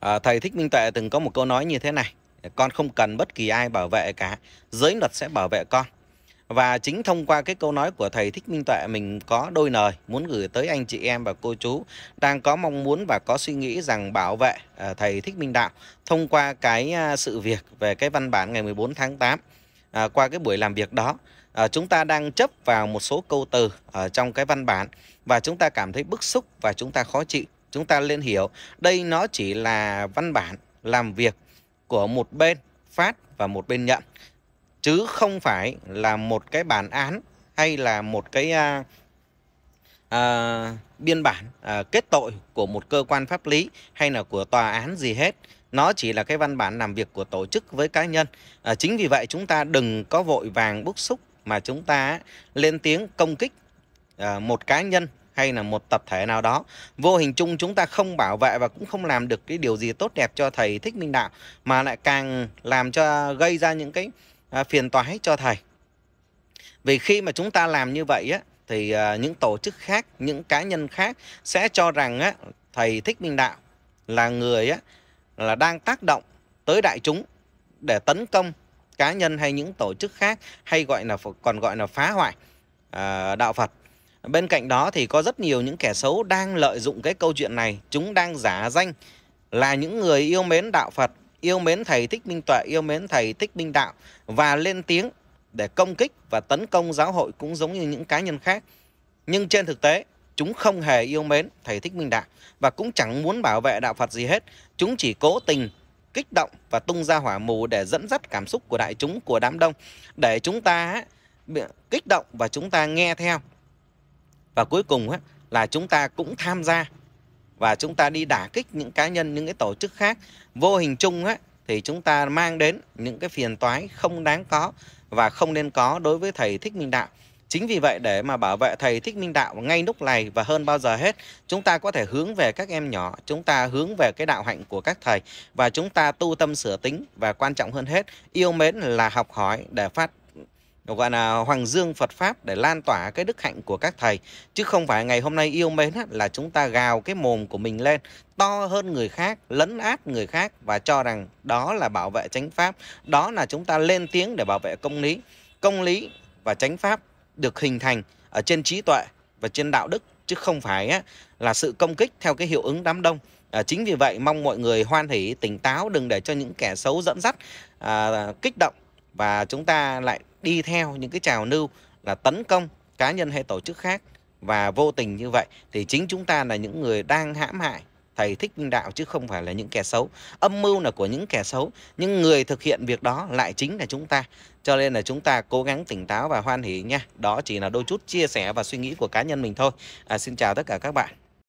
À, thầy Thích Minh Tuệ từng có một câu nói như thế này. Con không cần bất kỳ ai bảo vệ cả. Giới luật sẽ bảo vệ con. Và chính thông qua cái câu nói của thầy Thích Minh Tuệ mình có đôi lời muốn gửi tới anh chị em và cô chú đang có mong muốn và có suy nghĩ rằng bảo vệ à, thầy Thích Minh Đạo thông qua cái à, sự việc về cái văn bản ngày 14 tháng 8 à, qua cái buổi làm việc đó à, chúng ta đang chấp vào một số câu từ ở trong cái văn bản và chúng ta cảm thấy bức xúc và chúng ta khó chịu chúng ta nên hiểu đây nó chỉ là văn bản làm việc của một bên phát và một bên nhận chứ không phải là một cái bản án hay là một cái à, à, biên bản à, kết tội của một cơ quan pháp lý hay là của tòa án gì hết nó chỉ là cái văn bản làm việc của tổ chức với cá nhân à, chính vì vậy chúng ta đừng có vội vàng bức xúc mà chúng ta lên tiếng công kích à, một cá nhân hay là một tập thể nào đó vô hình chung chúng ta không bảo vệ và cũng không làm được cái điều gì tốt đẹp cho thầy thích minh đạo mà lại càng làm cho gây ra những cái à, phiền toái cho thầy vì khi mà chúng ta làm như vậy á thì à, những tổ chức khác những cá nhân khác sẽ cho rằng á thầy thích minh đạo là người á là đang tác động tới đại chúng để tấn công cá nhân hay những tổ chức khác hay gọi là còn gọi là phá hoại à, đạo Phật Bên cạnh đó thì có rất nhiều những kẻ xấu đang lợi dụng cái câu chuyện này. Chúng đang giả danh là những người yêu mến đạo Phật, yêu mến thầy Thích Minh Tuệ, yêu mến thầy Thích Minh Đạo và lên tiếng để công kích và tấn công giáo hội cũng giống như những cá nhân khác. Nhưng trên thực tế, chúng không hề yêu mến thầy Thích Minh Đạo và cũng chẳng muốn bảo vệ đạo Phật gì hết. Chúng chỉ cố tình kích động và tung ra hỏa mù để dẫn dắt cảm xúc của đại chúng của đám đông để chúng ta kích động và chúng ta nghe theo và cuối cùng á là chúng ta cũng tham gia và chúng ta đi đả kích những cá nhân những cái tổ chức khác vô hình chung á thì chúng ta mang đến những cái phiền toái không đáng có và không nên có đối với thầy thích minh đạo chính vì vậy để mà bảo vệ thầy thích minh đạo ngay lúc này và hơn bao giờ hết chúng ta có thể hướng về các em nhỏ chúng ta hướng về cái đạo hạnh của các thầy và chúng ta tu tâm sửa tính và quan trọng hơn hết yêu mến là học hỏi để phát gọi là hoàng dương Phật pháp để lan tỏa cái đức hạnh của các thầy chứ không phải ngày hôm nay yêu mến là chúng ta gào cái mồm của mình lên to hơn người khác lấn át người khác và cho rằng đó là bảo vệ chánh pháp đó là chúng ta lên tiếng để bảo vệ công lý công lý và chánh pháp được hình thành ở trên trí tuệ và trên đạo đức chứ không phải là sự công kích theo cái hiệu ứng đám đông. À, chính vì vậy mong mọi người hoan hỷ, tỉnh táo, đừng để cho những kẻ xấu dẫn dắt, à, kích động và chúng ta lại đi theo những cái trào lưu là tấn công cá nhân hay tổ chức khác và vô tình như vậy thì chính chúng ta là những người đang hãm hại thầy thích minh đạo chứ không phải là những kẻ xấu âm mưu là của những kẻ xấu nhưng người thực hiện việc đó lại chính là chúng ta cho nên là chúng ta cố gắng tỉnh táo và hoan hỉ nha đó chỉ là đôi chút chia sẻ và suy nghĩ của cá nhân mình thôi à, xin chào tất cả các bạn